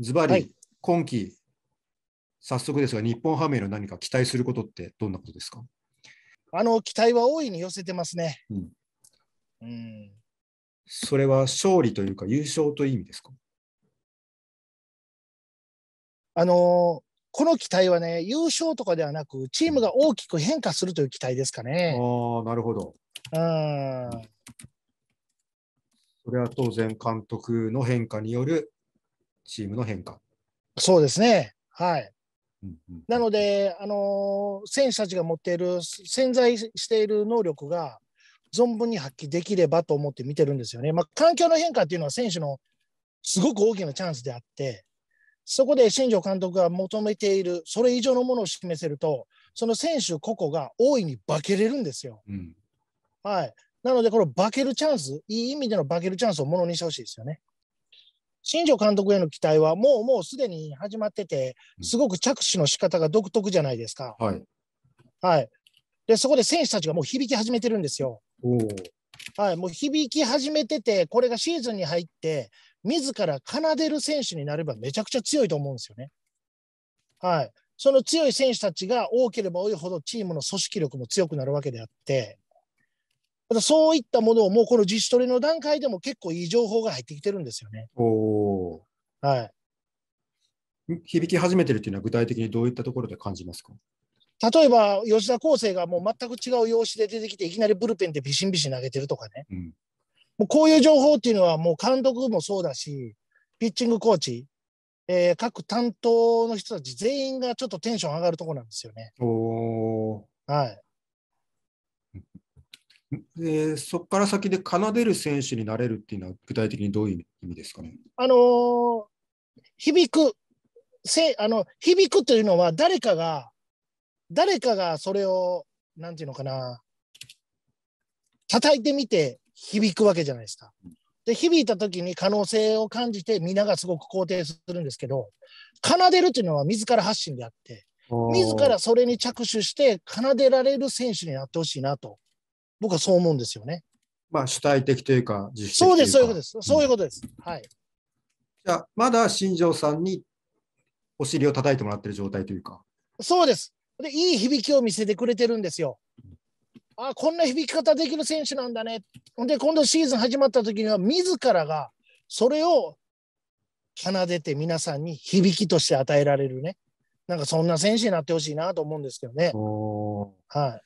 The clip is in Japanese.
ズバリ、今期、早速ですが、日本ハムへの何か期待することってどんなことですかあの期待は大いに寄せてますね。うん、うんそれは勝利というか、優勝という意味ですかあのこの期待はね、優勝とかではなく、チームが大きく変化するという期待ですかね。ああ、なるほど。うん。それは当然、監督の変化によるチームの変化。そうですね。はい。うんうん、なので、あのー、選手たちが持っている潜在している能力が存分に発揮できればと思って見てるんですよね。まあ、環境の変化っていうのは選手のすごく大きなチャンスであって、そこで新庄監督が求めている、それ以上のものを示せると、その選手個々が大いに化けれるんですよ。うん、はい。なので、この化けるチャンス、いい意味での化けるチャンスをものにしてほしいですよね。新庄監督への期待はもうもうすでに始まってて、すごく着手の仕方が独特じゃないですか。はい。はい。で、そこで選手たちがもう響き始めてるんですよ。はい、もう響き始めてて、これがシーズンに入って、自ら奏でる選手になればめちゃくちゃ強いと思うんですよね。はい。その強い選手たちが多ければ多いほどチームの組織力も強くなるわけであって、そういったものをもうこの自主トレの段階でも結構いい情報が入ってきてるんですよね。はい、響き始めてるっていうのは具体的にどういったところで感じますか例えば吉田康生がもう全く違う用紙で出てきていきなりブルペンでビシンビシン投げてるとかね、うん、もうこういう情報っていうのはもう監督もそうだしピッチングコーチ、えー、各担当の人たち全員がちょっとテンション上がるとこなんですよね。おはい、でそこから先で奏でる選手になれるっていうのは具体的にどういう意味ですかねあのー、響く、せあの響くというのは誰かが、誰かがそれを、なんていうのかな、叩いてみて響くわけじゃないですか。で、響いた時に可能性を感じて、皆がすごく肯定するんですけど、奏でるというのは自ら発信であって、自らそれに着手して奏でられる選手になってほしいなと、僕はそう思うんですよね。まあ、主体的というか、そうです、そういうことです。そういうことです。はい。じゃあ、まだ新庄さんにお尻を叩いてもらってる状態というか。そうです。で、いい響きを見せてくれてるんですよ。あこんな響き方できる選手なんだね。で、今度シーズン始まった時には、自らがそれを奏でて皆さんに響きとして与えられるね。なんかそんな選手になってほしいなと思うんですけどね。はい。